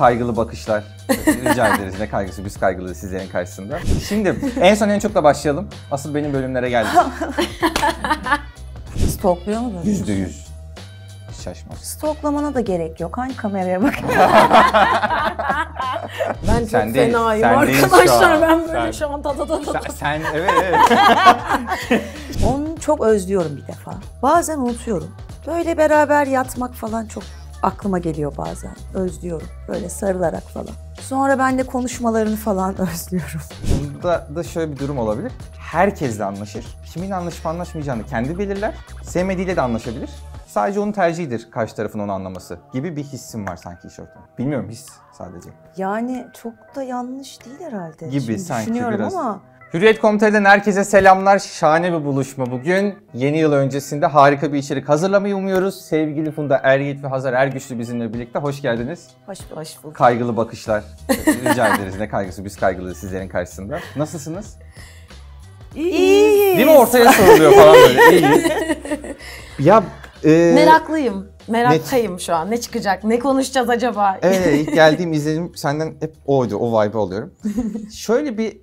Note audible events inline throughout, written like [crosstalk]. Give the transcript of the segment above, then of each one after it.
kaygılı bakışlar rica [laughs] ederiz. Ne kaygısı, biz kaygılı sizlerin karşısında. Şimdi en son en çok da başlayalım. Asıl benim bölümlere geldi. [laughs] Stokluyor musunuz? Yüzde yüz. Hiç şaşmaz. Stoklamana da gerek yok. Hangi kameraya bakıyorsun? [laughs] Ben çok Sen fenayım sen değil şu arkadaşlar. an. Ben böyle Sen- şu an ta ta ta ta. Sen, sen evet evet. Onu çok özlüyorum bir defa. Bazen unutuyorum. Böyle beraber yatmak falan çok aklıma geliyor bazen. Özlüyorum. Böyle sarılarak falan. Sonra ben de konuşmalarını falan [laughs] özlüyorum. Bunda da şöyle bir durum olabilir. Herkesle anlaşır. Kimin anlaşıp anlaşmayacağını kendi belirler. Sevmediğiyle de anlaşabilir. Sadece onun tercihidir karşı tarafın onu anlaması gibi bir hissim var sanki iş ortamı. Bilmiyorum his sadece. Yani çok da yanlış değil herhalde. Gibi Şimdi sanki düşünüyorum biraz. ama Hürriyet Komiteden herkese selamlar. Şahane bir buluşma bugün. Yeni yıl öncesinde harika bir içerik hazırlamayı umuyoruz. Sevgili Funda Ergit ve Hazar Ergüçlü bizimle birlikte. Hoş geldiniz. Hoş, hoş bulduk. Kaygılı bakışlar. Rica [laughs] ederiz. Ne kaygısı biz kaygılıyız sizlerin karşısında. Nasılsınız? İyiyiz. Değil mi ortaya soruluyor falan böyle. [laughs] İyiyiz. Ya e... Meraklıyım. Meraktayım ne... şu an. Ne çıkacak? Ne konuşacağız acaba? Evet, ilk [laughs] geldiğim izlenim senden hep oydu. O vibe alıyorum. Şöyle bir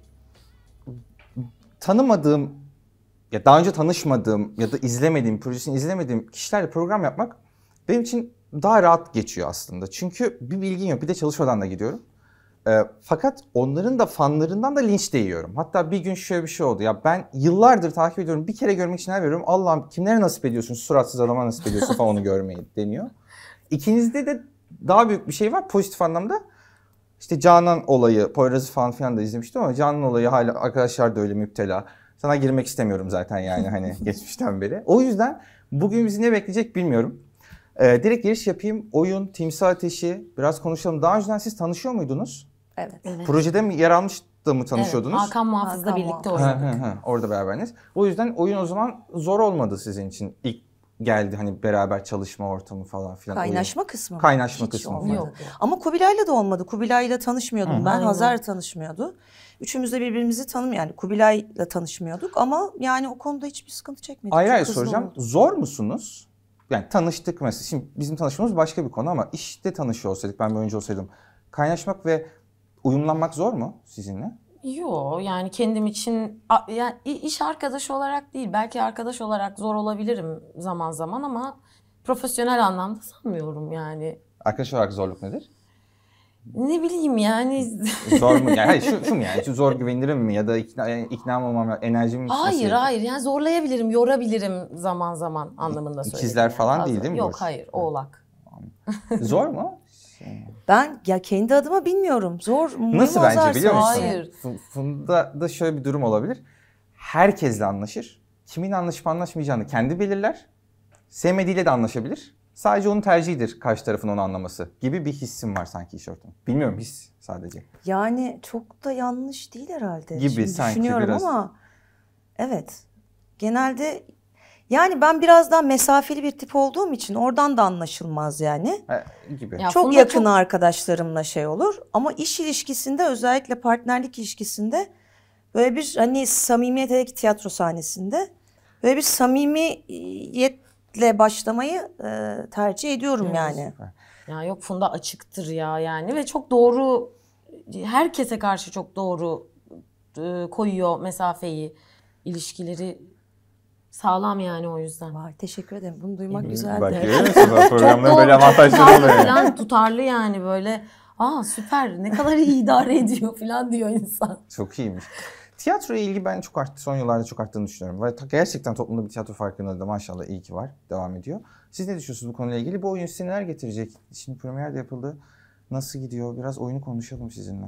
tanımadığım ya daha önce tanışmadığım ya da izlemediğim, projesini izlemediğim kişilerle program yapmak benim için daha rahat geçiyor aslında. Çünkü bir bilgim yok. Bir de çalışmadan da gidiyorum. E, fakat onların da fanlarından da linç de yiyorum. Hatta bir gün şöyle bir şey oldu. Ya ben yıllardır takip ediyorum. Bir kere görmek için her veriyorum. Allah'ım kimlere nasip ediyorsun? Suratsız adama nasip ediyorsun falan onu görmeyi deniyor. İkinizde de daha büyük bir şey var pozitif anlamda. İşte Canan olayı, Poyraz'ı falan filan da izlemiştim ama Canan olayı hala arkadaşlar da öyle müptela. Sana girmek istemiyorum zaten yani hani [laughs] geçmişten beri. O yüzden bugün bizi ne bekleyecek bilmiyorum. Ee, direkt giriş yapayım. Oyun, Timsah Ateşi biraz konuşalım. Daha önceden siz tanışıyor muydunuz? Evet. evet. Projede mi yer almış da mı tanışıyordunuz? Evet, Hakan Muhafız'la birlikte oynadık. Orada beraberiniz. O yüzden oyun o zaman zor olmadı sizin için ilk geldi hani beraber çalışma ortamı falan filan. Kaynaşma oluyor. kısmı. Kaynaşma Hiç kısmı olmadı. Falan. Ama Kubilay'la da olmadı. Kubilay'la tanışmıyordum Hı. ben. Hazar tanışmıyordu. Üçümüz de birbirimizi tanım yani Kubilay'la tanışmıyorduk ama yani o konuda hiçbir sıkıntı çekmedik. Ayrı ayrı soracağım. Oldu. Zor musunuz? Yani tanıştık mesela. Şimdi bizim tanışmamız başka bir konu ama işte tanışıyor olsaydık ben bir oyuncu olsaydım. Kaynaşmak ve uyumlanmak zor mu sizinle? Yok yani kendim için yani iş arkadaşı olarak değil belki arkadaş olarak zor olabilirim zaman zaman ama profesyonel anlamda sanmıyorum yani. Arkadaş olarak zorluk nedir? Ne bileyim yani. [laughs] Zor mu? Yani, hayır şu, şu mu yani? Şu zor güvenirim mi? Ya da ikna, ikna olmam lazım? Enerjim mi? Hayır nasıl? hayır. Yani zorlayabilirim, yorabilirim zaman zaman anlamında söylüyorum. İkizler falan yani. değil değil mi? Yok bu? hayır. Oğlak. zor mu? Şey. Ben ya kendi adıma bilmiyorum. Zor. Nasıl bence azarsın? biliyor musun? Hayır. Funda da şöyle bir durum olabilir. Herkesle anlaşır. Kimin anlaşıp anlaşmayacağını kendi belirler. Sevmediğiyle de anlaşabilir. Sadece onun tercihidir karşı tarafın onu anlaması gibi bir hissim var sanki iş ortamı. Bilmiyorum his sadece. Yani çok da yanlış değil herhalde. Gibi Şimdi sanki düşünüyorum biraz. ama evet. Genelde yani ben biraz daha mesafeli bir tip olduğum için oradan da anlaşılmaz yani. He, gibi. Ya, çok yakın çok... arkadaşlarımla şey olur ama iş ilişkisinde özellikle partnerlik ilişkisinde böyle bir hani samimiyet hele tiyatro sahnesinde böyle bir samimiyetle başlamayı e, tercih ediyorum evet. yani. Ya yok Funda açıktır ya yani ve çok doğru herkese karşı çok doğru e, koyuyor mesafeyi ilişkileri Sağlam yani o yüzden. Vay teşekkür ederim. Bunu duymak güzeldi. Bak görüyor [laughs] musun? böyle avantajları oluyor. Falan tutarlı yani böyle. Aa süper ne kadar iyi idare ediyor falan diyor insan. Çok iyiymiş. Tiyatroya ilgi ben çok arttı, son yıllarda çok arttığını düşünüyorum. Ve gerçekten toplumda bir tiyatro farkındalığı da maşallah iyi ki var, devam ediyor. Siz ne düşünüyorsunuz bu konuyla ilgili? Bu oyun size neler getirecek? Şimdi premier de yapıldı. Nasıl gidiyor? Biraz oyunu konuşalım sizinle.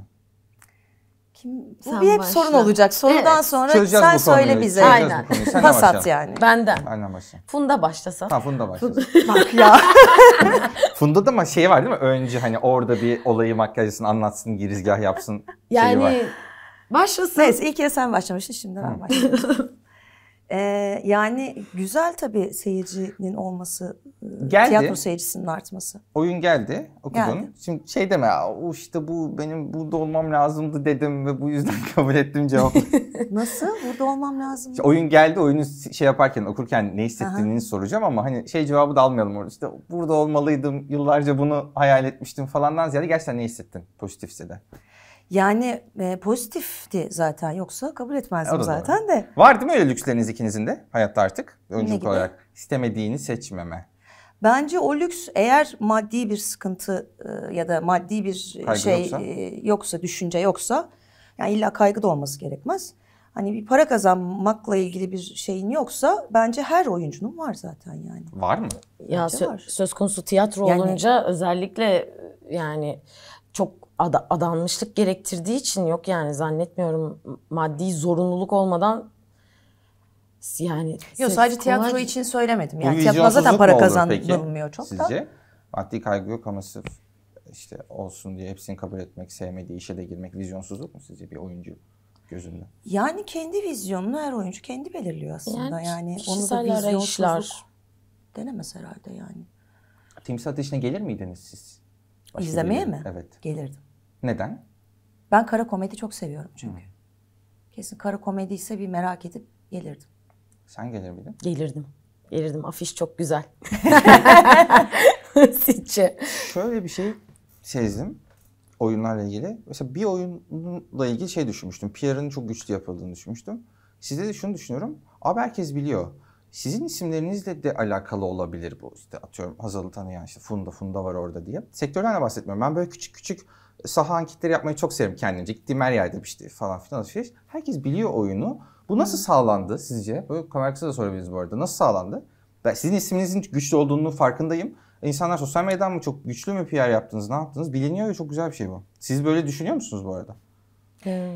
Kim, bu bir hep başla. sorun olacak. Sorudan evet. sonra Çözeceğiz sen söyle bize. Aynen. Pas at yani. Benden. Aynen başla. Funda başlasa. Ha Funda başlasa [laughs] Bak ya. [laughs] Funda da şey var değil mi? Önce hani orada bir olayı makyajını anlatsın, girizgah yapsın. Yani şeyi var. başlasın. Neyse ilk kere sen başlamıştın şimdi ben başlayayım. [laughs] Ee, yani güzel tabii seyircinin olması, ıı, geldi. tiyatro seyircisinin artması. Oyun geldi, okudun. Geldi. Şimdi şey deme, o işte bu benim burada olmam lazımdı dedim ve bu yüzden [laughs] kabul ettim cevap. [laughs] Nasıl? Burada olmam lazım. İşte oyun geldi, oyunu şey yaparken, okurken ne hissettiğini Aha. soracağım ama hani şey cevabı da almayalım orada. İşte burada olmalıydım, yıllarca bunu hayal etmiştim falandan ziyade gerçekten ne hissettin pozitifse de. Yani e, pozitifti zaten yoksa kabul etmezdim zaten de. vardı mı öyle lüksleriniz ikinizin de hayatta artık oyunculuk olarak? istemediğini seçmeme. Bence o lüks eğer maddi bir sıkıntı e, ya da maddi bir kaygı şey yoksa. E, yoksa, düşünce yoksa yani illa kaygı da olması gerekmez. Hani bir para kazanmakla ilgili bir şeyin yoksa bence her oyuncunun var zaten yani. Var mı? Ya sö- var. söz konusu tiyatro yani, olunca özellikle e, yani ad- adanmışlık gerektirdiği için yok yani zannetmiyorum maddi zorunluluk olmadan yani Yok sadece tiyatro için söylemedim. Yani tiyatro zaten para kazandırılmıyor çok sizce? da. Sizce maddi kaygı yok ama sırf işte olsun diye hepsini kabul etmek, sevmediği işe de girmek vizyonsuzluk mu sizce bir oyuncu gözünde? Yani kendi vizyonunu her oyuncu kendi belirliyor aslında. Yani, yani onu da vizyonsuzluk arayışlar. denemez herhalde yani. Timsah işine gelir miydiniz siz? Başka İzlemeye mi? Evet. Gelirdim. Neden? Ben kara komedi çok seviyorum çünkü. Hı. Kesin kara komedi ise bir merak edip gelirdim. Sen gelir miydin? Gelirdim. Gelirdim. Afiş çok güzel. [laughs] Sizce? Şöyle bir şey sezdim oyunlarla ilgili. Mesela bir oyunla ilgili şey düşünmüştüm. PR'ın çok güçlü yapıldığını düşünmüştüm. Sizde de şunu düşünüyorum. Abi herkes biliyor. Sizin isimlerinizle de alakalı olabilir bu. İşte atıyorum Hazal'ı tanıyan işte Funda, Funda var orada diye. Sektörden de bahsetmiyorum. Ben böyle küçük küçük saha anketleri yapmayı çok severim kendimce. Gittiğim her yerde işte falan filan alışveriş. Herkes biliyor oyunu. Bu nasıl sağlandı sizce? Bu kamerası da sorabiliriz bu arada. Nasıl sağlandı? Ben sizin isminizin güçlü olduğunu farkındayım. İnsanlar sosyal medyadan mı çok güçlü mü PR yaptınız, ne yaptınız? Biliniyor ya çok güzel bir şey bu. Siz böyle düşünüyor musunuz bu arada? Ee,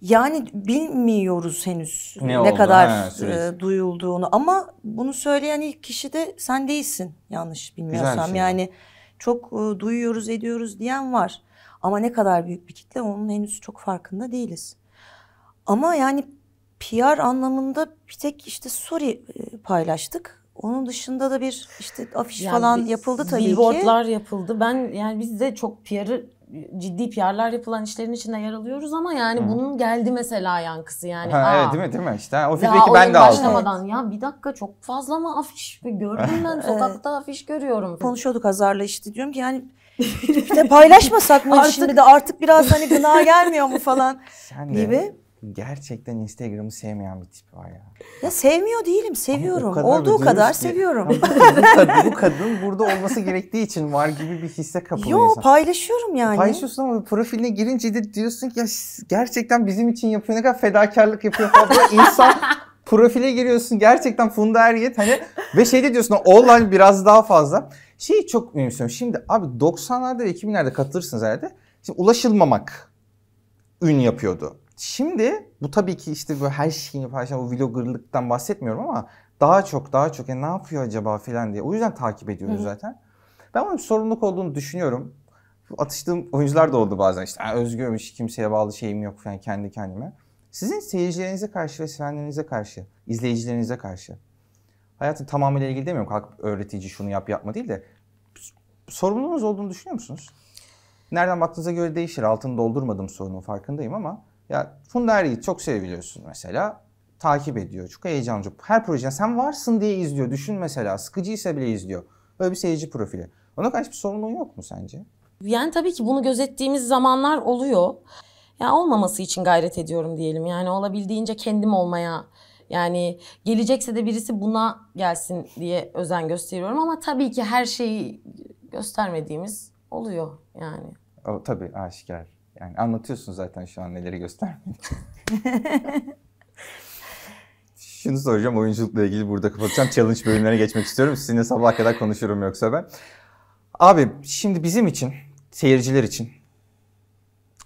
yani bilmiyoruz henüz ne, ne kadar ha, e, duyulduğunu ama bunu söyleyen ilk kişi de sen değilsin yanlış şey bilmiyorsam. Şey yani çok e, duyuyoruz ediyoruz diyen var. Ama ne kadar büyük bir kitle onun henüz çok farkında değiliz. Ama yani PR anlamında bir tek işte story e, paylaştık. Onun dışında da bir işte afiş yani falan yapıldı tabii billboardlar ki. Billboardlar yapıldı. Ben yani biz de çok PR'ı ciddi PR'lar yapılan işlerin içinde yer alıyoruz ama yani hmm. bunun geldi mesela yankısı yani. Ha, evet değil mi değil mi? işte o feedback'i ben de aldım. Başlamadan ya bir dakika çok fazla mı afiş gördüm ben [laughs] sokakta afiş görüyorum. Konuşuyorduk Hazar'la işte diyorum ki yani de paylaşmasak mı artık... şimdi de artık biraz hani gına gelmiyor mu falan Sen de gibi. Gerçekten Instagram'ı sevmeyen bir tip var ya. Ya sevmiyor değilim, seviyorum. kadar Olduğu kadar ki, seviyorum. Bu kadın, bu kadın burada olması gerektiği için var gibi bir hisse kapılıyor. Yo paylaşıyorum yani. Paylaşıyorsun ama profiline girince de diyorsun ki ya gerçekten bizim için yapıyor ne kadar fedakarlık yapıyor falan. insan profile giriyorsun gerçekten Funda Eriyet hani ve şey de diyorsun online biraz daha fazla. Şeyi çok önemsiyorum. Şimdi abi 90'larda ve 2000'lerde katılırsınız herhalde. Şimdi ulaşılmamak ün yapıyordu. Şimdi bu tabii ki işte böyle her şeyini paylaşan o vloggerlıktan bahsetmiyorum ama daha çok daha çok yani e, ne yapıyor acaba filan diye. O yüzden takip ediyoruz Hı. zaten. Ben onun sorumluluk olduğunu düşünüyorum. Atıştığım oyuncular da oldu bazen işte yani hiç kimseye bağlı şeyim yok falan kendi kendime. Sizin seyircilerinize karşı ve sevenlerinize karşı, izleyicilerinize karşı hayatın tamamıyla ilgili demiyorum. Kalk öğretici şunu yap yapma değil de sorumluluğunuz olduğunu düşünüyor musunuz? Nereden baktığınıza göre değişir. Altını doldurmadım sorunun farkındayım ama ya Funda Eryiğit çok seviliyorsun mesela. Takip ediyor. Çok heyecanlı. Her projeden sen varsın diye izliyor. Düşün mesela. Sıkıcıysa bile izliyor. Böyle bir seyirci profili. Ona karşı bir sorumluluğun yok mu sence? Yani tabii ki bunu gözettiğimiz zamanlar oluyor. Ya olmaması için gayret ediyorum diyelim. Yani olabildiğince kendim olmaya yani gelecekse de birisi buna gelsin diye özen gösteriyorum ama tabii ki her şeyi göstermediğimiz oluyor yani. O, tabii aşikar. Yani anlatıyorsun zaten şu an neleri göstermediğini. [laughs] Şunu soracağım oyunculukla ilgili burada kapatacağım. Challenge bölümlerine geçmek istiyorum. Sizinle sabah kadar konuşurum yoksa ben. Abi şimdi bizim için, seyirciler için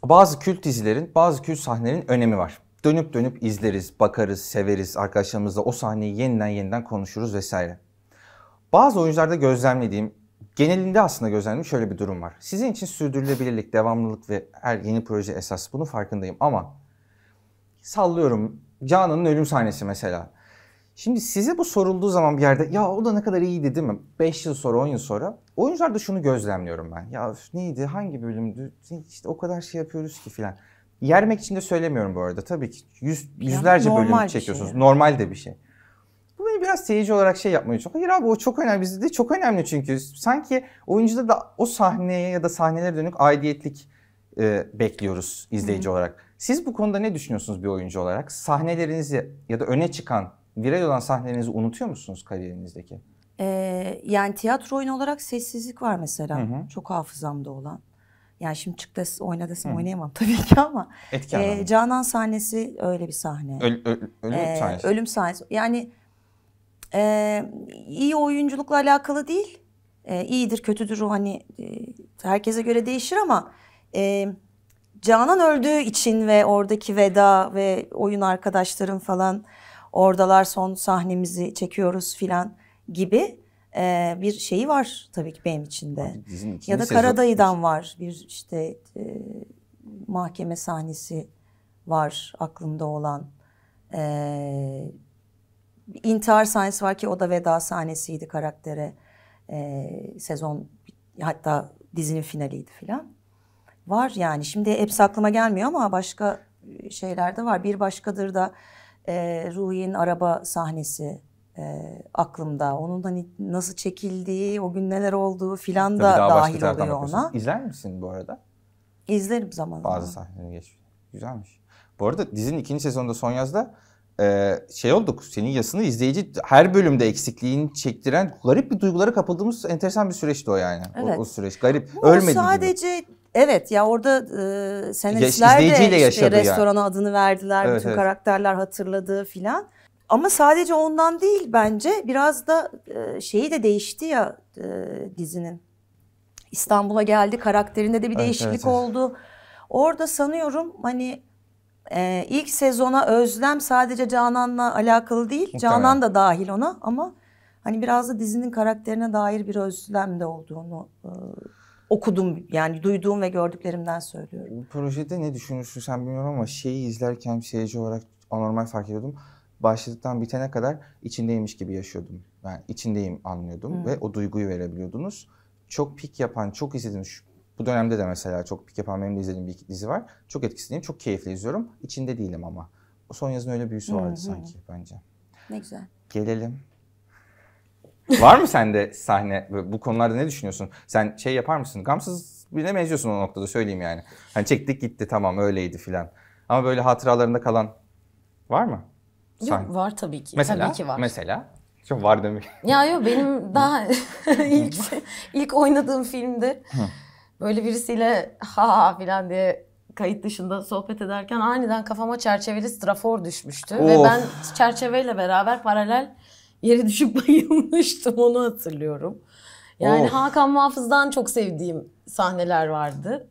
bazı kült dizilerin, bazı kült sahnelerin önemi var. Dönüp dönüp izleriz, bakarız, severiz. Arkadaşlarımızla o sahneyi yeniden yeniden konuşuruz vesaire. Bazı oyuncularda gözlemlediğim Genelinde aslında gözlemim şöyle bir durum var. Sizin için sürdürülebilirlik, devamlılık ve her yeni proje esas. Bunun farkındayım ama sallıyorum Canan'ın ölüm sahnesi mesela. Şimdi size bu sorulduğu zaman bir yerde ya o da ne kadar iyiydi değil mi? 5 yıl sonra 10 yıl sonra. Oyuncularda şunu gözlemliyorum ben. Ya neydi hangi bölümdü İşte o kadar şey yapıyoruz ki filan. Yermek için de söylemiyorum bu arada tabii ki. Yüz, yüzlerce bölüm şey çekiyorsunuz. Şey. Normal de bir şey. Bu beni biraz seyirci olarak şey yapmaya çok. Hayır abi o çok önemli. Bizde de çok önemli çünkü. Sanki oyuncuda da o sahneye ya da sahnelere dönük aidiyetlik e, bekliyoruz izleyici Hı-hı. olarak. Siz bu konuda ne düşünüyorsunuz bir oyuncu olarak? Sahnelerinizi ya da öne çıkan viral olan sahnelerinizi unutuyor musunuz kariyerinizdeki? Ee, yani tiyatro oyunu olarak sessizlik var mesela. Hı-hı. Çok hafızamda olan. Yani şimdi çık da oyna desem oynayamam [laughs] tabii ki ama. Etki ee, Canan sahnesi öyle bir sahne. Öl, öl, ölüm ee, sahnesi. Ölüm sahnesi. Yani e, iyi oyunculukla alakalı değil. E, iyidir, kötüdür o hani e, herkese göre değişir ama e, Canan öldüğü için ve oradaki veda ve oyun arkadaşlarım falan oradalar son sahnemizi çekiyoruz filan gibi e, bir şeyi var tabii ki benim içinde. ya da sezon... Karadayı'dan var bir işte e, mahkeme sahnesi var aklımda olan. E, intihar sahnesi var ki o da veda sahnesiydi karaktere. E, sezon hatta dizinin finaliydi filan. Var yani şimdi hepsi aklıma gelmiyor ama başka şeyler de var. Bir başkadır da e, Ruhi'nin araba sahnesi e, aklımda. Onun hani nasıl çekildiği, o gün neler olduğu filan da daha dahil oluyor ona. İzler misin bu arada? İzlerim zamanında. Bazı sahneleri geç Güzelmiş. Bu arada dizinin ikinci sezonunda son yazda ee, şey olduk. Senin yasını izleyici her bölümde eksikliğini çektiren garip bir duygulara kapıldığımız enteresan bir süreçti o yani. Evet. O, o süreç garip. Bu Ölmedi sadece gibi. Evet ya orada e, senetçiler de işte restorana yani. adını verdiler. Evet, bütün evet. karakterler hatırladı filan. Ama sadece ondan değil bence biraz da e, şeyi de değişti ya e, dizinin. İstanbul'a geldi karakterinde de bir evet, değişiklik evet. oldu. Orada sanıyorum hani ee, ilk sezona özlem sadece Canan'la alakalı değil. Muhtemelen. Canan da dahil ona ama hani biraz da dizinin karakterine dair bir özlem de olduğunu e, okudum. Yani duyduğum ve gördüklerimden söylüyorum. Projede ne düşünürsün sen bilmiyorum ama şeyi izlerken seyirci olarak anormal fark ediyordum. Başladıktan bitene kadar içindeymiş gibi yaşıyordum. Ben yani içindeyim anlıyordum hmm. ve o duyguyu verebiliyordunuz. Çok pik yapan, çok izlediğiniz bu dönemde de mesela çok Pike Pembe'nin izlediğim bir dizi var. Çok etkisindeyim, çok keyifli izliyorum. İçinde değilim ama. O son yazın öyle büyüsü vardı hı hı. sanki bence. Ne güzel. Gelelim. var mı sende sahne? Bu konularda ne düşünüyorsun? Sen şey yapar mısın? Gamsız birine benziyorsun o noktada söyleyeyim yani. Hani çektik gitti tamam öyleydi filan. Ama böyle hatıralarında kalan var mı? Yok, var tabii ki. Mesela, tabii ki var. Mesela çok var demek. Ya yok benim daha [laughs] [laughs] ilk ilk oynadığım filmde böyle birisiyle ha ha filan diye kayıt dışında sohbet ederken aniden kafama çerçeveli strafor düşmüştü. Of. Ve ben çerçeveyle beraber paralel yere düşüp [laughs] bayılmıştım onu hatırlıyorum. Yani of. Hakan Muhafız'dan çok sevdiğim sahneler vardı.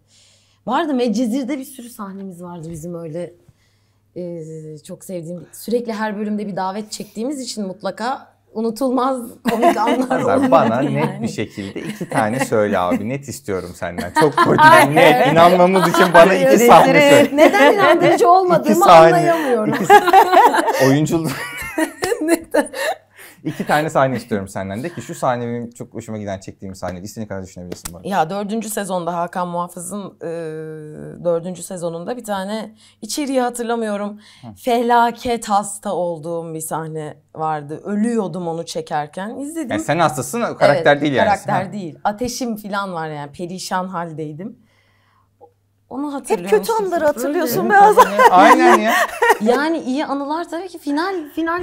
Vardı Medcezir'de bir sürü sahnemiz vardı bizim öyle e, çok sevdiğim. Sürekli her bölümde bir davet çektiğimiz için mutlaka unutulmaz komik [laughs] anlar Azar, bana yani. net bir şekilde iki tane söyle abi. Net istiyorum senden. Çok [laughs] koordinat net. İnanmamız için bana iki sahne söyle. Neden inandırıcı olmadığımı iki sahne, anlayamıyorum. Iki, [laughs] oyunculuk. Neden? İki tane sahne istiyorum senden de ki şu sahne benim çok hoşuma giden çektiğim sahne. İstediğin kadar düşünebilirsin bana. Ya dördüncü sezonda Hakan Muhafız'ın e, dördüncü sezonunda bir tane içeriği hatırlamıyorum. Hı. Felaket hasta olduğum bir sahne vardı. Ölüyordum onu çekerken. İzledim. Yani sen hastasın karakter evet, değil yani. Karakter ha. değil. Ateşim falan var yani perişan haldeydim. Onu hatırlıyorum. Hep kötü anları hatırlıyorsun biraz. Aynen ya. yani iyi anılar tabii ki final final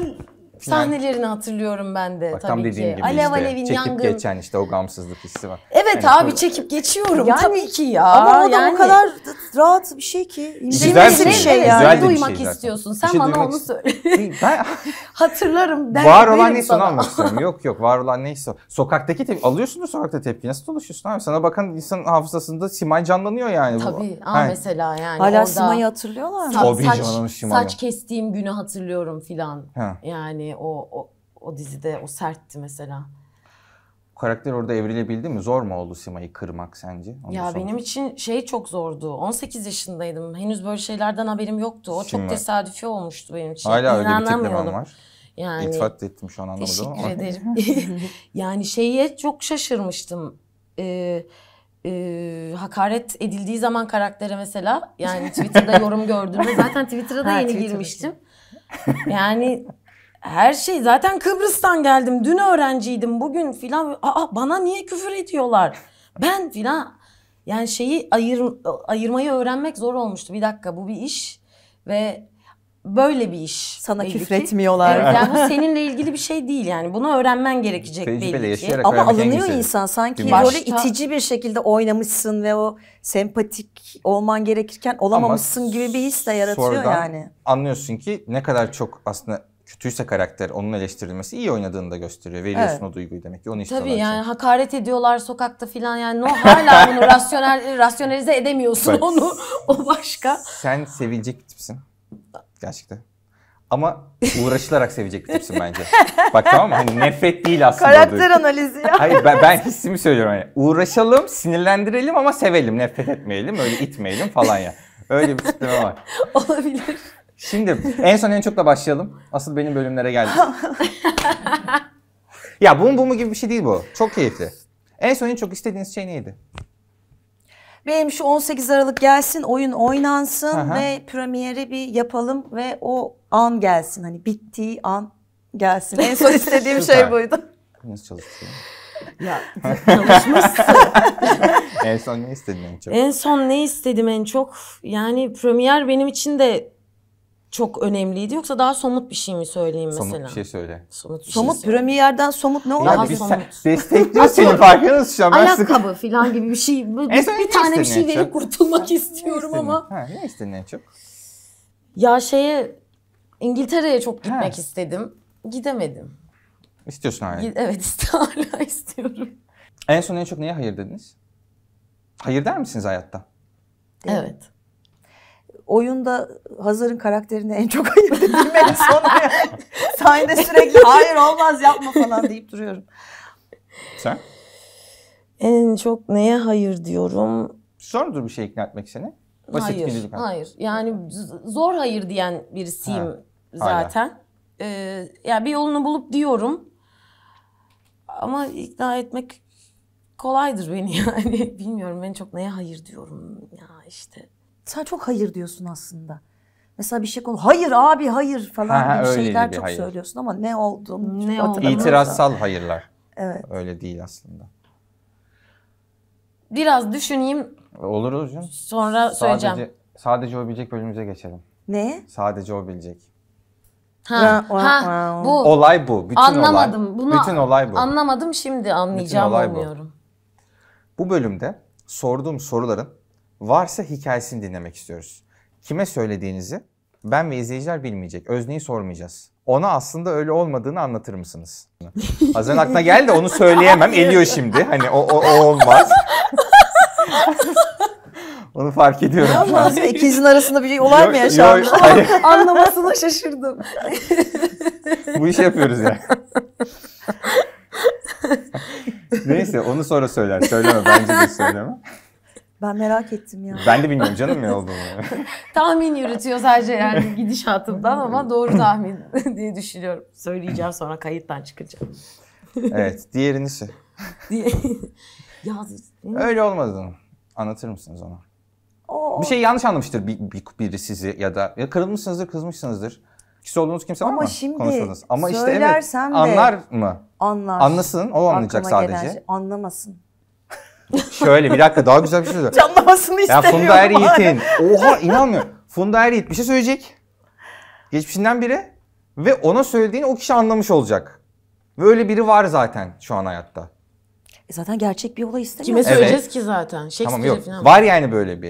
Sahnelerini hatırlıyorum ben de Bak, tabii tam dediğim ki. Gibi Alev işte, Alev'in çekip yangın. geçen işte o gamsızlık hissi var. Evet yani, abi o... çekip geçiyorum yani, tabii ki ya. Ama o da yani. bu kadar rahat bir şey ki. Güzel bir şey, şey yani. Güzel bir duymak şey istiyorsun. Sen şey bana onu söyle. [laughs] hatırlarım. Ben var olan neyse onu anlamak istiyorum. [laughs] Yok yok var olan neyse. Sokaktaki tepki alıyorsundur sokakta tepki. Nasıl dolaşıyorsun abi? Sana bakan insanın hafızasında simay canlanıyor yani. Tabii. Bu. Ha, mesela yani. Hala orada... simayı hatırlıyorlar mı? saç, saç kestiğim günü hatırlıyorum filan. Yani hani o, o, o dizide o sertti mesela. Karakter orada evrilebildi mi? Zor mu oldu Sima'yı kırmak sence? Onun ya sonucu. benim için şey çok zordu. 18 yaşındaydım. Henüz böyle şeylerden haberim yoktu. O Sima. çok tesadüfi olmuştu benim için. Hala öyle bir tepkimen var. Yani, İltifat ettim şu an anlamadım teşekkür ama. Teşekkür ederim. [laughs] [laughs] yani şeye çok şaşırmıştım. Ee, e, hakaret edildiği zaman karaktere mesela yani Twitter'da [laughs] yorum gördüğümde zaten Twitter'a da yeni girmiştim. yani her şey zaten Kıbrıs'tan geldim. Dün öğrenciydim bugün filan. Aa bana niye küfür ediyorlar? Ben filan. Yani şeyi ayır, ayırmayı öğrenmek zor olmuştu. Bir dakika bu bir iş ve böyle bir iş. Sana küfretmiyorlar. Evet, yani bu [laughs] seninle ilgili bir şey değil yani. Bunu öğrenmen gerekecek Tecrübeli belli ki. Ama alınıyor insan. Sanki Başta... böyle itici bir şekilde oynamışsın ve o sempatik olman gerekirken olamamışsın Ama gibi bir his de yaratıyor yani. Anlıyorsun ki ne kadar çok aslında kötüyse karakter onun eleştirilmesi iyi oynadığını da gösteriyor. Veriyorsun evet. o duyguyu demek ki onu istiyorlar. Tabii yani için. hakaret ediyorlar sokakta filan yani no hala bunu [laughs] rasyonel rasyonelize edemiyorsun Bak, onu. [laughs] o başka. Sen sevilecek bir tipsin. Gerçekten. Ama uğraşılarak sevecek bir tipsin bence. [laughs] Bak tamam mı? Hani nefret değil aslında. Karakter analizi ya. Hayır ben, ben hissimi söylüyorum. Yani. Uğraşalım, sinirlendirelim ama sevelim. Nefret etmeyelim, öyle itmeyelim falan ya. Öyle bir sisteme var. Olabilir. Şimdi en son en çokla başlayalım. Asıl benim bölümlere geldi. ya bum mu gibi bir şey değil bu. Çok keyifli. En son en çok istediğiniz şey neydi? Benim şu 18 Aralık gelsin, oyun oynansın Aha. ve premieri bir yapalım ve o an gelsin. Hani bittiği an gelsin. En son istediğim şey buydu. Nasıl çalıştın? Ya çalışmışsın. en son ne istedin en çok? En son ne istedim en çok? Yani premier benim için de çok önemliydi yoksa daha somut bir şey mi söyleyeyim mesela? Somut bir şey söyle. Somut, bir somut şey premierden somut ne olabilir? Ya biz somut. destekliyoruz seni farkında şu an? Ben Ayakkabı sık... falan gibi bir şey. Bir, e, bir tane bir şey verip kurtulmak istiyorum ama. Ha, ne istedin en çok? Ya şeye İngiltere'ye çok gitmek ha. istedim. Gidemedim. İstiyorsun hala. Evet işte [laughs] hala istiyorum. En son en çok neye hayır dediniz? Hayır der misiniz hayatta? Evet oyunda Hazırın karakterini en çok ayırt edilme en sonu [laughs] yani. Sahnede sürekli hayır olmaz yapma falan deyip duruyorum. Sen? En çok neye hayır diyorum? Zor mudur bir şey ikna etmek seni? Basit hayır, bir hayır. Yani zor hayır diyen birisiyim ha, zaten. Ee, yani bir yolunu bulup diyorum. Ama ikna etmek kolaydır beni [laughs] yani. Bilmiyorum ben çok neye hayır diyorum ya işte sen çok hayır diyorsun aslında. Mesela bir şey konu hayır abi hayır falan ha, gibi şeyler çok hayır. söylüyorsun ama ne oldu? Ne oldu? İtirazsal hayırlar. Evet. Öyle değil aslında. Biraz düşüneyim. Olur hocam. Sonra sadece, söyleyeceğim. Sadece o bilecek bölümümüze geçelim. Ne? Sadece o bilecek. Ha, ha, bu. Olay bu. Bütün anlamadım. Olay, Bunu bütün olay bu. Anlamadım şimdi anlayacağım bütün olay Bu. bu bölümde sorduğum soruların varsa hikayesini dinlemek istiyoruz. Kime söylediğinizi ben ve izleyiciler bilmeyecek. Özneyi sormayacağız. Ona aslında öyle olmadığını anlatır mısınız? [laughs] Az önce aklına geldi onu söyleyemem. Eliyor şimdi. Hani o, o, o olmaz. [laughs] Onu fark ediyorum. Ama aslında ikinizin arasında bir şey olay mı yaşandı? [laughs] Anlamasına şaşırdım. Bu işi yapıyoruz ya. Neyse onu sonra söyler. Söyleme bence de söyleme. Ben merak ettim ya. Ben de bilmiyorum canım ne olduğunu. [laughs] tahmin yürütüyor sadece yani [laughs] gidişatımdan ama doğru tahmin [laughs] diye düşünüyorum. Söyleyeceğim sonra kayıttan çıkınca. evet, diğerinisi. ya, Öyle olmadı. Anlatır mısınız ona? Oo. Bir şey yanlış anlamıştır bir, bir, biri sizi ya da ya kırılmışsınızdır, kızmışsınızdır. Kişi olduğunuz kimse ama mı? Konuşmadınız. Ama şimdi işte evet, anlar mı? Anlar. Anlasın, o anlayacak sadece. Gelen, şey anlamasın. Şöyle bir dakika daha güzel bir şey söyleyeceğim. Canlamasını istemiyorum. Funda Eryiğit'in. Oha inanmıyorum. Funda Eryiğit bir şey söyleyecek. Geçmişinden biri. Ve ona söylediğini o kişi anlamış olacak. Ve öyle biri var zaten şu an hayatta. E zaten gerçek bir olay istemiyor. Kime söyleyeceğiz evet. ki zaten? tamam, yok. falan. Var yani böyle bir.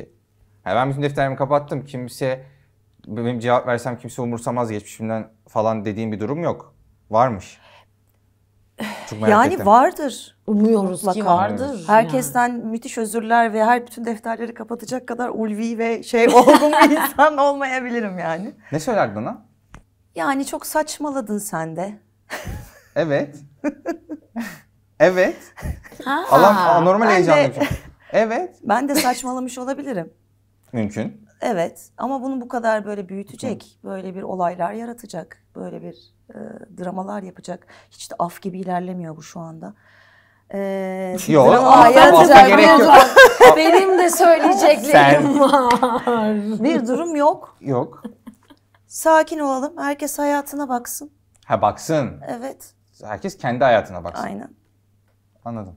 Yani ben bütün defterimi kapattım. Kimse benim cevap versem kimse umursamaz geçmişimden falan dediğim bir durum yok. Varmış. Çok merak yani ettim. vardır. Umuyoruz Mutlaka. ki vardır. Herkesten yani. müthiş özürler ve her bütün defterleri kapatacak kadar ulvi ve şey olgun bir [laughs] insan olmayabilirim yani. Ne söyler ona? Yani çok saçmaladın sen de. evet. [laughs] evet. Ha. Alan anormal heyecanlı. Şey. Evet. Ben de saçmalamış olabilirim. Mümkün. Evet ama bunu bu kadar böyle büyütecek, Hı. böyle bir olaylar yaratacak, böyle bir e, dramalar yapacak. Hiç de af gibi ilerlemiyor bu şu anda. Ee, [laughs] yok. Anlatmamasa gerek yok. [laughs] Benim de söyleyeceklerim var. Bir durum yok. Yok. Sakin olalım. Herkes hayatına baksın. Ha baksın. Evet. Herkes kendi hayatına baksın. Aynen. Anladım.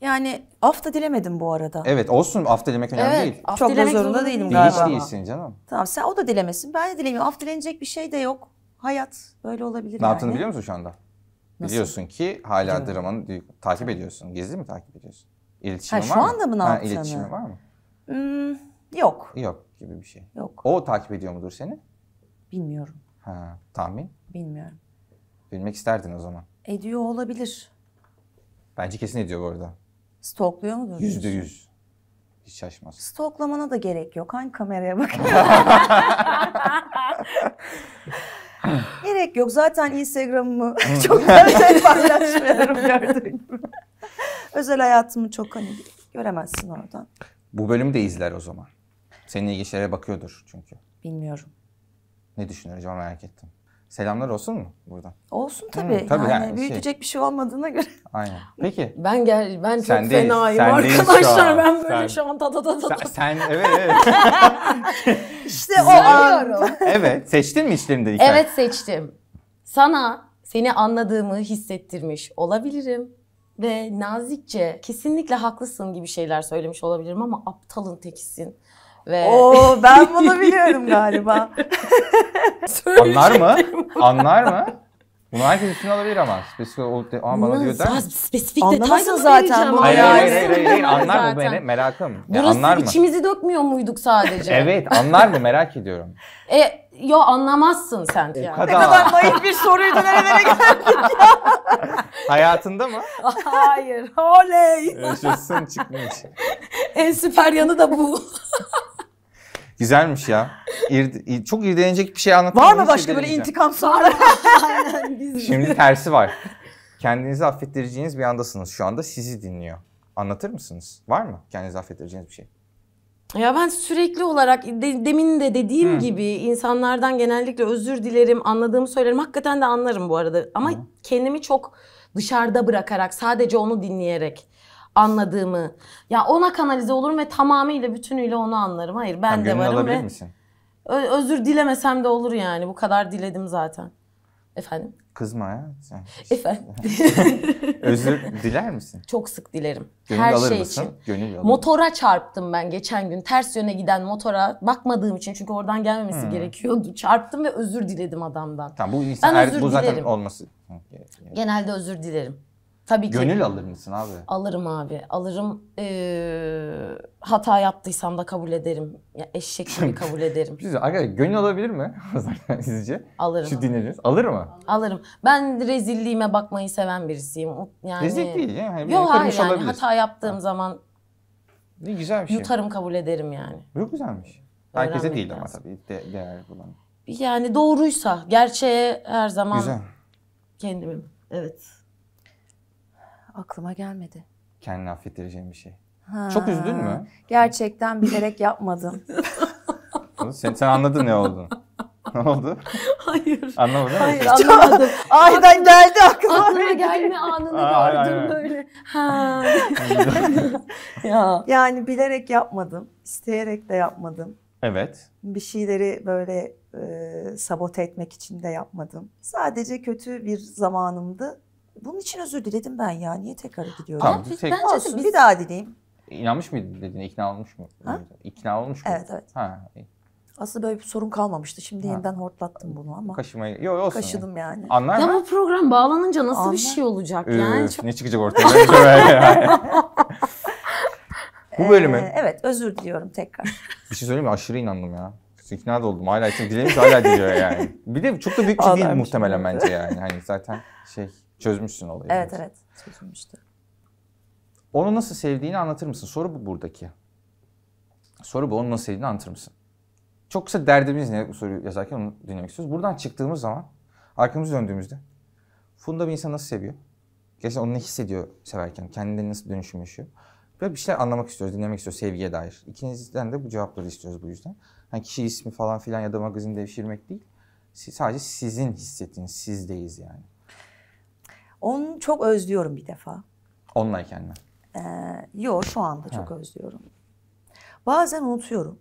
Yani af da dilemedim bu arada. Evet olsun af dilemek önemli evet, değil. Af Çok da zorunda değilim galiba. Hiç değilsin canım. Tamam sen o da dilemesin ben de dilemiyorum. Af dilenecek bir şey de yok. Hayat böyle olabilir ne yani. Ne yaptığını biliyor musun şu anda? Nasıl? Biliyorsun ki hala Biliyorum. dramanı takip ediyorsun. Gezi mi takip ediyorsun? İletişimi ha, var mı? anda mı ne ha, yaptığını? İletişimi var mı? Hmm, yok. Yok gibi bir şey. Yok. O takip ediyor mudur seni? Bilmiyorum. Ha, tahmin? Bilmiyorum. Bilmek isterdin o zaman. Ediyor olabilir. Bence kesin ediyor bu arada. Stokluyor mudur? Yüzde yüz. Hiç şaşmaz. Stoklamana da gerek yok. Hangi kameraya bakıyor? [laughs] [laughs] yok. Zaten Instagram'ımı [laughs] çok da paylaşmıyorum gördüğün Özel hayatımı çok hani göremezsin oradan. Bu bölümü de izler o zaman. Senin ilgi bakıyordur çünkü. Bilmiyorum. Ne düşünüyor acaba merak ettim. Selamlar olsun mu buradan? Olsun tabii. Hmm, tabii yani, yani şey. büyütecek şey... bir şey olmadığına göre. Aynen. Peki. Ben gel ben çok sen fenayım sen arkadaşlar. Ben böyle sen, şu an ta ta ta ta. Sen, evet evet. [laughs] işte o an. evet, seçtin mi işlerinde ilk Evet seçtim. Sana seni anladığımı hissettirmiş olabilirim ve nazikçe kesinlikle haklısın gibi şeyler söylemiş olabilirim ama aptalın tekisin. Ve... Oo ben bunu [laughs] biliyorum galiba. [laughs] Anlar mı? Anlar mı? Bunu herkes üstüne alabilir ama. Spesifik olup de, bana diyor der mi? Spesifik Anlamasın zaten bunu. Hayır hayır hayır, hayır, hayır. anlar mı beni? Merakım. Ya, Burası anlar mı? dökmüyor muyduk sadece? evet anlar mı merak ediyorum. E, yo anlamazsın sen e, yani. Ne kadar naif bir soruydu nerelere geldik Hayatında mı? Hayır. Oley. Yaşasın çıkmış. en süper yanı da bu. Güzelmiş ya. İr, çok irdelenecek bir şey anlatmak Var mı başka böyle intikam sonra? [laughs] Şimdi tersi var. Kendinizi affettireceğiniz bir andasınız. Şu anda sizi dinliyor. Anlatır mısınız? Var mı kendinizi affettireceğiniz bir şey? Ya ben sürekli olarak de, demin de dediğim hmm. gibi insanlardan genellikle özür dilerim, anladığımı söylerim. Hakikaten de anlarım bu arada. Ama hmm. kendimi çok dışarıda bırakarak, sadece onu dinleyerek anladığımı. Ya ona kanalize olurum ve tamamıyla bütünüyle onu anlarım. Hayır ben de varım ve misin? özür dilemesem de olur yani. Bu kadar diledim zaten. Efendim? Kızma ya. Sen. Efendim. [laughs] özür diler misin? Çok sık dilerim. Gönül Her alır şey mısın? için. Gönül alır. Motora çarptım ben geçen gün. Ters yöne giden motora bakmadığım için çünkü oradan gelmemesi hmm. gerekiyordu. Çarptım ve özür diledim adamdan. Tamam bu insan ben er, bu zaten dilerim. olması. Genelde özür dilerim. Tabii ki. Gönül alır mısın abi? Alırım abi. Alırım. Ee, hata yaptıysam da kabul ederim. Ya eşek gibi [laughs] kabul ederim. Güzel. Şey Arkadaşlar gönül alabilir mi? [laughs] sizce? Alırım. Şu dinleriz. Alır mı? Alırım. Ben rezilliğime bakmayı seven birisiyim. Yani... Rezil değil. Yani Yok hayır yani olabilir. hata yaptığım ha. zaman ne güzel bir şey. Yutarım kabul ederim yani. Çok güzelmiş. Öğrenmek Herkese değil lazım. ama tabii de değer bulan. Yani doğruysa, gerçeğe her zaman güzel. Kendimim. evet Aklıma gelmedi. Kendini affettireceğin bir şey. Ha, Çok üzdün mü? Gerçekten bilerek yapmadım. sen, sen anladın ne olduğunu. Ne oldu? Hayır. Anlamadın mı? Hayır anlamadım. [laughs] Aydan geldi aklıma. Aklına gelme anını Aa, gördüm aynen. böyle. Ha. [laughs] ya. Yani bilerek yapmadım. isteyerek de yapmadım. Evet. Bir şeyleri böyle e, sabote etmek için de yapmadım. Sadece kötü bir zamanımdı. Bunun için özür diledim ben ya. Niye tekrar gidiyorum? Tamam, Ama biz tek... bence Olsun, biz... bir daha dileyim. İnanmış mıydı dedin? İkna olmuş mu? Ha? İkna olmuş mu? Evet evet. Ha. Aslında böyle bir sorun kalmamıştı. Şimdi ha. yeniden hortlattım bunu ama. Kaşımayı. Yok olsun. Kaşıdım yani. yani. Anlar Ya mı? bu program bağlanınca nasıl Anlar. bir şey olacak Üf, yani? Çok... Ne çıkacak ortaya? [laughs] bu bölümü. Ee, evet özür diliyorum tekrar. bir şey söyleyeyim mi? Aşırı inandım ya. İkna da oldum. Hala için dilemiş hala diliyor yani. Bir de çok da büyük bir şey değil muhtemelen bence yani. Hani zaten şey Çözmüşsün olayı. Evet evet çözülmüştü. Onu nasıl sevdiğini anlatır mısın? Soru bu buradaki. Soru bu. Onu nasıl sevdiğini anlatır mısın? Çok kısa derdimiz ne bu soruyu yazarken onu dinlemek istiyoruz. Buradan çıktığımız zaman arkamızı döndüğümüzde Funda bir insan nasıl seviyor? Gerçekten onu ne hissediyor severken? Kendinde nasıl dönüşüm yaşıyor? Böyle bir şeyler anlamak istiyoruz, dinlemek istiyoruz sevgiye dair. İkinizden de bu cevapları istiyoruz bu yüzden. Hani kişi ismi falan filan ya da magazin devşirmek değil. sadece sizin hissettiğiniz sizdeyiz yani. Onu çok özlüyorum bir defa. Onlayken mi? Ee, yok şu anda çok ha. özlüyorum. Bazen unutuyorum.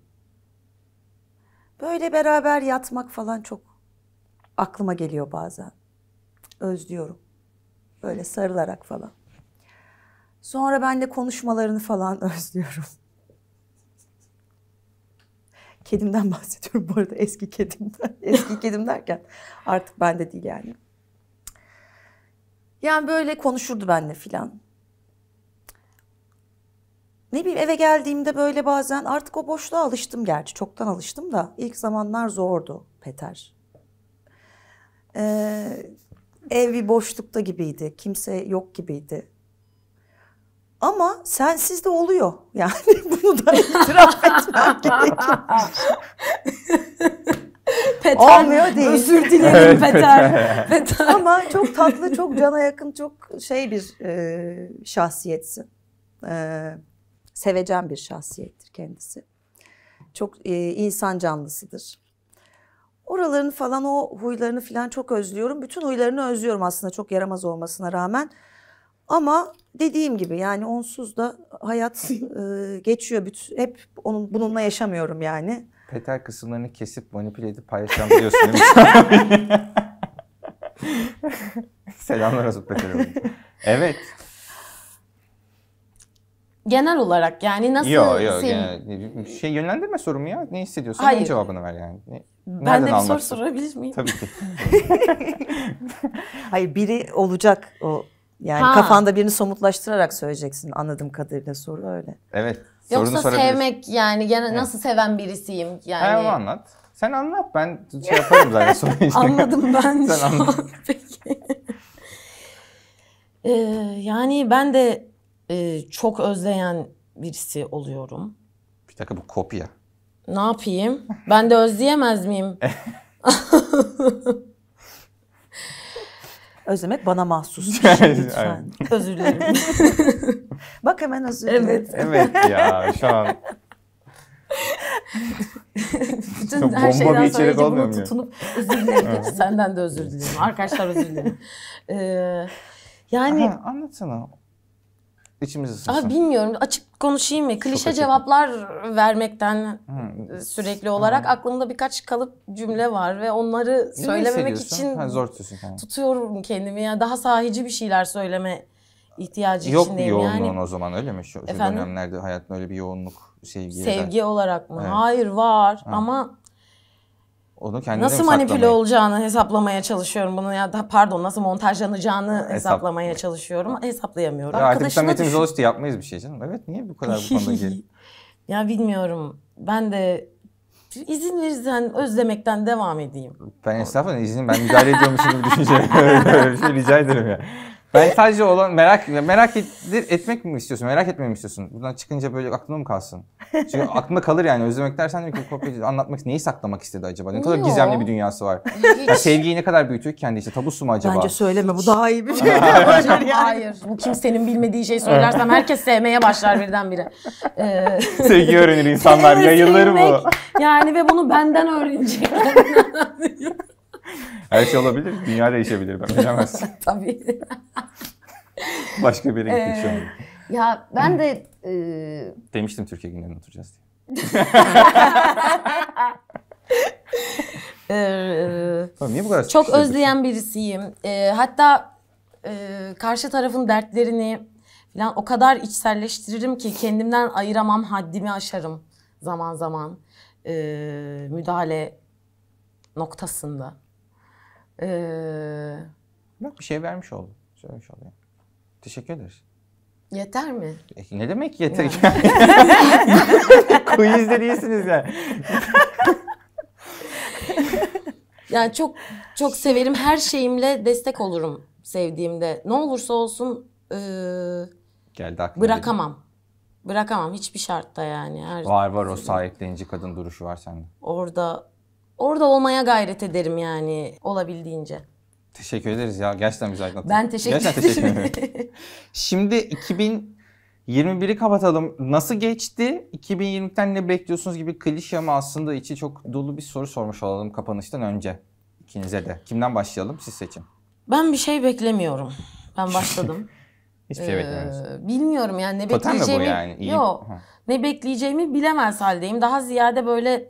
Böyle beraber yatmak falan çok aklıma geliyor bazen. Özlüyorum. Böyle sarılarak falan. Sonra ben de konuşmalarını falan [laughs] özlüyorum. Kedimden bahsediyorum bu arada eski kedimden. [laughs] Eski kedim derken artık ben de değil yani. Yani böyle konuşurdu benimle filan. Ne bileyim eve geldiğimde böyle bazen artık o boşluğa alıştım gerçi. Çoktan alıştım da ilk zamanlar zordu Peter. Ee, ev bir boşlukta gibiydi. Kimse yok gibiydi. Ama sensiz de oluyor. Yani [laughs] bunu da itiraf etmek gerekiyor. [laughs] [laughs] Peter. Olmuyor değil. Özür [laughs] dilerim Peter. [laughs] Peter. Ama çok tatlı, çok cana yakın, çok şey bir e, şahsiyetsin. E, sevecen bir şahsiyettir kendisi. Çok e, insan canlısıdır. Oralarını falan o huylarını falan çok özlüyorum. Bütün huylarını özlüyorum aslında çok yaramaz olmasına rağmen. Ama dediğim gibi yani onsuz da hayat e, geçiyor. Hep onun bununla yaşamıyorum yani. Petel kısımlarını kesip manipüle edip paylaşacağım biliyorsun değil mi? [laughs] Selamlar Azut Petel Evet. Genel olarak yani nasıl... Yok yok sev- şey yönlendirme sorumu ya. Ne hissediyorsun? Hayır. Onun cevabını ver yani. Ne, ben de bir anlarsın? soru sorabilir miyim? Tabii ki. [laughs] Hayır biri olacak o. Yani ha. kafanda birini somutlaştırarak söyleyeceksin anladığım kadarıyla soru öyle. Evet. Sorunu Yoksa sevmek yani gene nasıl seven birisiyim yani. Hayır anlat. Sen anlat ben şey yaparım zaten sonra [laughs] işte. Anladım ben Sen şu Peki. ee, yani ben de e, çok özleyen birisi oluyorum. Bir dakika bu kopya. Ne yapayım? Ben de özleyemez miyim? [laughs] Özlemek bana mahsus bir [laughs] şey lütfen. Özür dilerim. [laughs] Bak hemen özür dilerim. Evet. evet ya şu an. Bütün Çok her şeyden sonra iyice bunu tutunup özür dilerim. Senden de özür dilerim. Arkadaşlar özür dilerim. Ee, yani... Aha, anlatsana İçimiz ısınsın. Aa, bilmiyorum açık konuşayım mı? Klişe açık. cevaplar vermekten hmm. sürekli olarak hmm. aklımda birkaç kalıp cümle var ve onları ne söylememek için ha, zor tutuyorsun, tamam. tutuyorum kendimi. Yani daha sahici bir şeyler söyleme ihtiyacı Yok içindeyim. Yok yoğunluğun yani. o zaman öyle mi? Şu, şu dönemlerde hayatın öyle bir yoğunluk sevgiye Sevgi olarak mı? Evet. Hayır var ha. ama onu kendine nasıl manipüle olacağını hesaplamaya çalışıyorum. Bunu ya da pardon nasıl montajlanacağını Hesap. hesaplamaya çalışıyorum. Hesaplayamıyorum. Ya artık sen Metin Zolosti yapmayız bir şey canım. Evet niye bu kadar bu konuda gel? [laughs] ya bilmiyorum. Ben de izin verirsen özlemekten devam edeyim. Ben estağfurullah izin ben müdahale ediyormuşum gibi düşünce [laughs] şey rica ederim ya. Ben sadece olan merak merak et, etmek mi istiyorsun? Merak etmemi istiyorsun? Buradan çıkınca böyle aklına mı kalsın? Çünkü [laughs] aklımda kalır yani. Özlemek dersen ki kopya anlatmak neyi saklamak istedi acaba? Ne kadar gizemli bir dünyası var. Ya sevgiyi ne kadar büyütüyor ki kendi işte tabusu mu acaba? Bence söyleme bu daha iyi bir şey. Hayır, [laughs] Hayır. Bu kimsenin bilmediği şey söylersem herkes sevmeye başlar birdenbire. Ee... [laughs] Sevgi öğrenir insanlar. Yayılır bu. Yani ve bunu benden öğrenecek. Her şey olabilir. Dünya değişebilir. Ben bilemezsin. Tabii. Başka bir yere gittik şu an. Ya ben de... E... Demiştim Türkiye günlerini oturacağız diye. ee, [laughs] niye bu kadar ee, çok şey özleyen birisiyim. Ee, hatta e, karşı tarafın dertlerini falan o kadar içselleştiririm ki kendimden ayıramam, haddimi aşarım zaman zaman e, müdahale noktasında. Ee, Bak bir şey vermiş oldu, Söylemiş oldum. Teşekkür ederiz. Yeter mi? E, ne demek yeter? Yani. [laughs] Quiz'de değilsiniz ya. [laughs] yani çok çok severim. Her şeyimle destek olurum sevdiğimde. Ne olursa olsun e, Geldi bırakamam. Dedim. Bırakamam hiçbir şartta yani. Her var var o sahiplenici kadın duruşu var sende. Orada orada olmaya gayret ederim yani olabildiğince. Teşekkür ederiz ya. Gerçekten güzel anlattın. Ben teşekkür Gerçekten teşekkür ederim. Şimdi 2021'i kapatalım. Nasıl geçti? 2020'den ne bekliyorsunuz gibi klişe ama aslında içi çok dolu bir soru sormuş olalım kapanıştan önce. İkinize de. Kimden başlayalım? Siz seçin. Ben bir şey beklemiyorum. Ben başladım. [laughs] Hiçbir şey beklemiyorsun. Ee, bilmiyorum yani ne Totem bekleyeceğimi. Mi bu yani? İyi. Yok. Ne bekleyeceğimi bilemez haldeyim. Daha ziyade böyle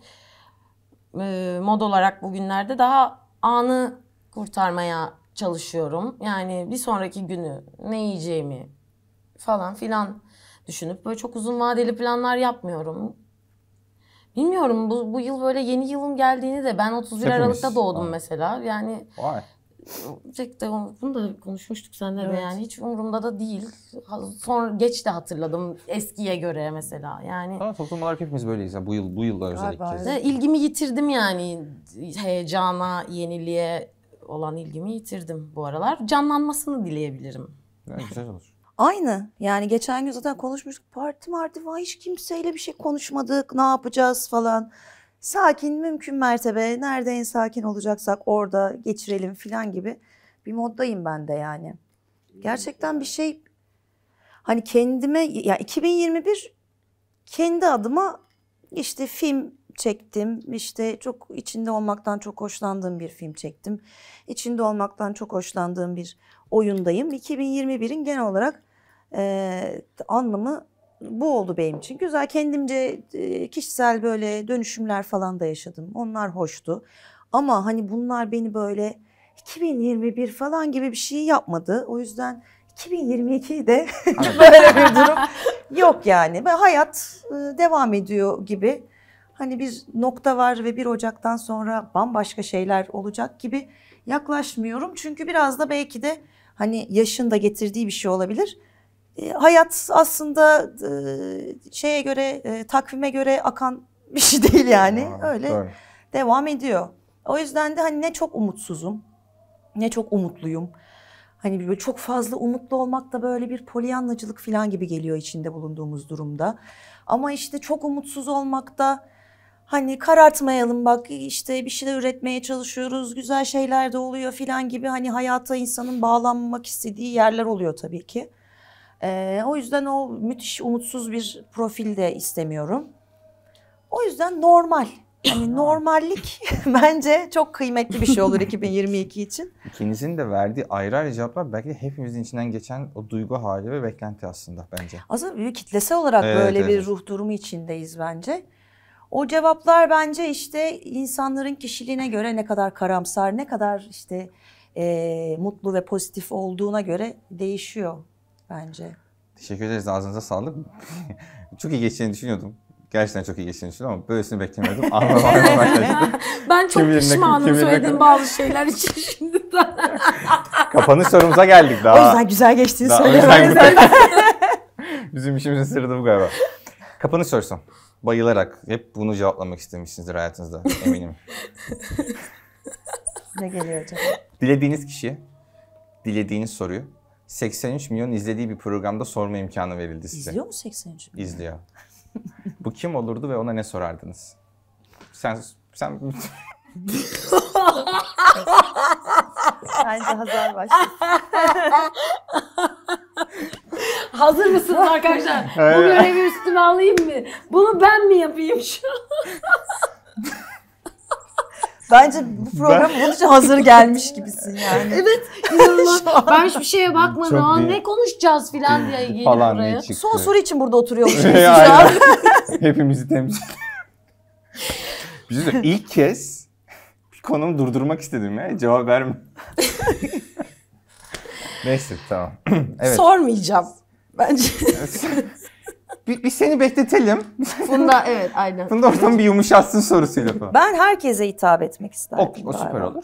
e, mod olarak bugünlerde daha anı kurtarmaya çalışıyorum. Yani bir sonraki günü ne yiyeceğimi falan filan düşünüp böyle çok uzun vadeli planlar yapmıyorum. Bilmiyorum bu, bu yıl böyle yeni yılın geldiğini de ben 31 Hepimiz. Aralık'ta doğdum Aa. mesela. Yani Vay. Gerçekten bunu da konuşmuştuk seninle evet. de yani hiç umurumda da değil. Sonra geç de hatırladım eskiye göre mesela yani. Tamam toplum olarak hepimiz böyleyiz ya bu yıl bu yılda özellikle. Galiba, evet. İlgimi yitirdim yani heyecana, yeniliğe, olan ilgimi yitirdim bu aralar. Canlanmasını dileyebilirim. Yani güzel olur. Aynı. Yani geçen gün zaten konuşmuştuk. Parti vardı vay hiç kimseyle bir şey konuşmadık. Ne yapacağız falan. Sakin mümkün mertebe. Nerede en sakin olacaksak orada geçirelim falan gibi bir moddayım ben de yani. Gerçekten bir şey hani kendime ya yani 2021 kendi adıma işte film çektim. İşte çok içinde olmaktan çok hoşlandığım bir film çektim. İçinde olmaktan çok hoşlandığım bir oyundayım. 2021'in genel olarak e, anlamı bu oldu benim için. Güzel kendimce e, kişisel böyle dönüşümler falan da yaşadım. Onlar hoştu. Ama hani bunlar beni böyle 2021 falan gibi bir şey yapmadı. O yüzden 2022'de [laughs] böyle bir durum [laughs] yok yani. hayat e, devam ediyor gibi hani bir nokta var ve 1 Ocak'tan sonra bambaşka şeyler olacak gibi yaklaşmıyorum. Çünkü biraz da belki de hani yaşın da getirdiği bir şey olabilir. E, hayat aslında e, şeye göre, e, takvime göre akan [laughs] bir şey değil yani. Ha, Öyle doğru. devam ediyor. O yüzden de hani ne çok umutsuzum, ne çok umutluyum. Hani böyle çok fazla umutlu olmak da böyle bir polyanlacılık falan gibi geliyor içinde bulunduğumuz durumda. Ama işte çok umutsuz olmak da hani karartmayalım bak işte bir şeyler üretmeye çalışıyoruz güzel şeyler de oluyor filan gibi hani hayata insanın bağlanmak istediği yerler oluyor tabii ki. Ee, o yüzden o müthiş umutsuz bir profil de istemiyorum. O yüzden normal. hani normallik [laughs] bence çok kıymetli bir şey olur 2022 [laughs] için. İkinizin de verdiği ayrı ayrı cevaplar belki de hepimizin içinden geçen o duygu hali ve beklenti aslında bence. Aslında bir kitlesel olarak evet, böyle evet. bir ruh durumu içindeyiz bence. O cevaplar bence işte insanların kişiliğine göre ne kadar karamsar, ne kadar işte e, mutlu ve pozitif olduğuna göre değişiyor bence. Teşekkür ederiz. Ağzınıza sağlık. [laughs] çok iyi geçeceğini düşünüyordum. Gerçekten çok iyi geçtiğini düşünüyorum ama böylesini beklemiyordum. Anlamam [laughs] Ben çok kimirine, pişmanım kimirine söylediğim bazı şeyler için şimdiden. [laughs] Kapanış sorumuza geldik daha. O yüzden güzel geçtiğini söylemeyiz. Bizim işimizin sırrı da bu galiba. Kapanış sorusu bayılarak hep bunu cevaplamak istemişsinizdir hayatınızda eminim. ne [laughs] geliyor acaba? Dilediğiniz kişiye, dilediğiniz soruyu 83 milyon izlediği bir programda sorma imkanı verildi size. İzliyor mu 83 milyon? İzliyor. Bu kim olurdu ve ona ne sorardınız? Sen sen [laughs] Bence Hazar başlasın. [laughs] Hazır mısın arkadaşlar? [laughs] Bu görevi üstüme alayım mı? Bunu ben mi yapayım şu [laughs] Bence bu program bunun için hazır gelmiş gibisin yani. [laughs] evet. İnanılmaz. ben hiçbir şeye bakmadım. Aa, ne konuşacağız filan diye gelip Falan buraya. çıktı. Son soru için burada oturuyormuş. Aynen. Hepimizi temsil Bir şey söyleyeyim, ilk kez bir konumu durdurmak istedim ya. Cevap verme. Neyse tamam. [clears throat] evet. Sormayacağım. Bence. bir, bir seni bekletelim. Funda evet aynen. Funda oradan bir yumuşatsın sorusuyla falan. Ben herkese hitap etmek isterdim. O, o süper galiba. olur.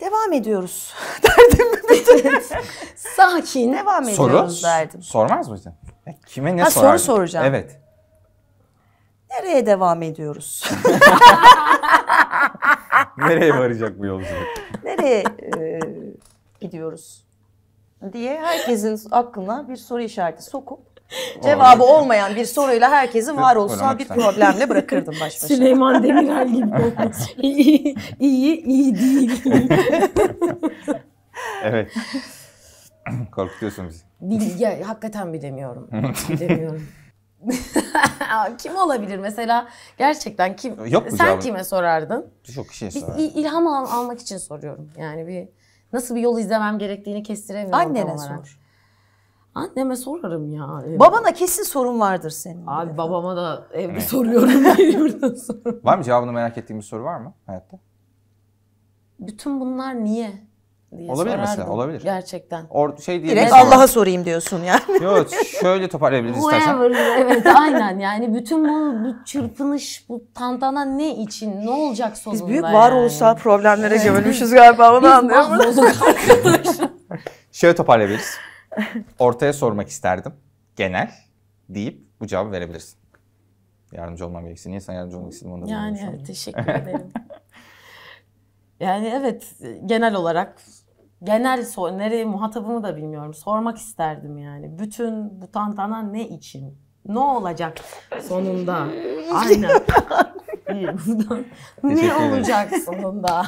Devam ediyoruz [laughs] derdim. [laughs] Sakin. Devam Soru? ediyoruz derdim. Sormaz mısın? Ya Kime ne Ha, soru soracağım. Evet. Nereye devam ediyoruz? [laughs] Nereye varacak bu yolculuk? Nereye e, gidiyoruz? diye herkesin aklına bir soru işareti sokup cevabı olmayan bir soruyla herkesin var olsa bir problemle bırakırdım baş başa. Süleyman Demirel gibi. [laughs] iyi, iyi, iyi değil. [laughs] evet. Korkutuyorsun bizi. Bil, ya, hakikaten bilemiyorum. [laughs] bilemiyorum. kim olabilir mesela? Gerçekten kim? Yok Sen cevabı. kime sorardın? Çok kişiye sorardım. İlham al, almak için soruyorum. Yani bir Nasıl bir yol izlemem gerektiğini kestiremiyorum Annene sor. Anneme sorarım ya. Evet. Babana kesin sorun vardır senin. Abi bir babama da evde Evet. soruyorum. [laughs] burada soruyorum. Var mı cevabını merak ettiğim bir soru var mı hayatta? Bütün bunlar niye? diye Olabilir mesela, olabilir. Gerçekten. Or şey diye Direkt Allah'a sorayım diyorsun yani. Yok, şöyle toparlayabiliriz istersen. Whoever, evet aynen yani bütün bu, bu çırpınış, bu tantana ne için, ne olacak sonunda Biz büyük varoluşsal yani. problemlere evet. gömülmüşüz galiba onu Biz anlıyorum. Biz [laughs] şöyle toparlayabiliriz. Ortaya sormak isterdim. Genel deyip bu cevabı verebilirsin. Yardımcı olmam gerekirse. Niye sen yardımcı olmak istedin? Yani evet, teşekkür ederim. Yani evet genel olarak genel sor, nereye muhatabımı da bilmiyorum. Sormak isterdim yani. Bütün bu tantana ne için? Ne olacak sonunda? [laughs] Aynen. [laughs] ne olacak sonunda?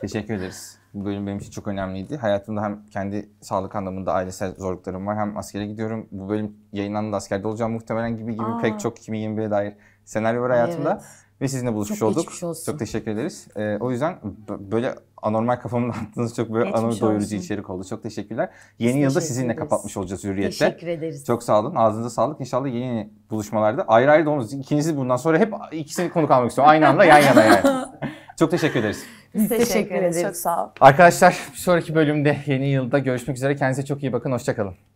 Teşekkür ederiz. Bu bölüm benim için çok önemliydi. Hayatımda hem kendi sağlık anlamında ailesel zorluklarım var hem askere gidiyorum. Bu bölüm yayınlandığında askerde olacağım muhtemelen gibi gibi Aa. pek çok 2021'e dair senaryo var hayatımda. Evet. Ve sizinle buluşmuş çok olduk. Olsun. Çok teşekkür ederiz. Ee, o yüzden böyle anormal kafamın [laughs] attığınız çok böyle anormal doyurucu içerik oldu. Çok teşekkürler. Yeni Biz yılda sizinle ederiz. kapatmış olacağız Hürriyet'te. Teşekkür ederiz. Çok sağ olun. Ağzınıza sağlık. İnşallah yeni, yeni buluşmalarda ayrı ayrı da olmaz. İkinizi bundan sonra hep ikisini konuk almak istiyorum. Aynı anda yan yana yani. [laughs] çok teşekkür ederiz. Biz teşekkür, teşekkür ederiz. Çok sağ olun. Arkadaşlar bir sonraki bölümde yeni yılda görüşmek üzere. Kendinize çok iyi bakın. Hoşçakalın.